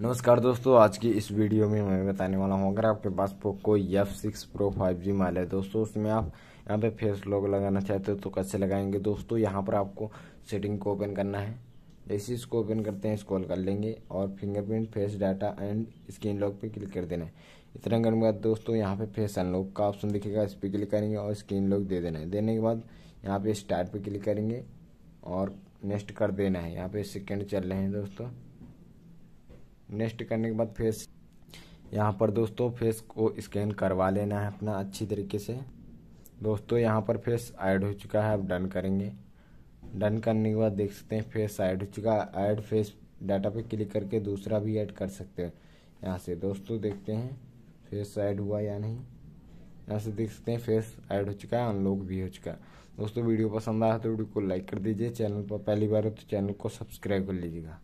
नमस्कार दोस्तों आज की इस वीडियो में मैं बताने वाला हूँ अगर आपके पास Poco F six pro five G माल है दोस्तों उसमें आप यहाँ पे फेस लॉक लगाना चाहते हो तो कैसे लगाएंगे दोस्तों यहाँ पर आपको सेटिंग को ओपन करना है जैसे इसको ओपन करते हैं इसको कर लेंगे और fingerprint face data and screen lock पर क्लिक कर देना है इतना करने के बाद दोस्तों यहाँ पर फेस अनलॉक का ऑप्शन दिखेगा इस पर क्लिक करेंगे और स्क्रीन लॉक दे देना है देने के बाद यहाँ पर स्टार्ट पे क्लिक करेंगे और नेक्स्ट कर देना है यहाँ पे सेकेंड चल रहे हैं दोस्तों नेक्स्ट करने के बाद फेस यहाँ पर दोस्तों फेस को स्कैन करवा लेना है अपना अच्छी तरीके से दोस्तों यहाँ पर फेस ऐड हो चुका है अब डन करेंगे डन करने के बाद देख सकते हैं फेस ऐड हो चुका है ऐड फेस डाटा पे क्लिक करके दूसरा भी ऐड कर सकते हैं यहाँ से दोस्तों देखते हैं फेस ऐड हुआ या नहीं यहाँ से देख सकते हैं फेस ऐड हो चुका है अनलॉक भी हो चुका है दोस्तों वीडियो पसंद आया तो वीडियो को लाइक कर दीजिए चैनल पर पहली बार हो तो चैनल को सब्सक्राइब कर लीजिएगा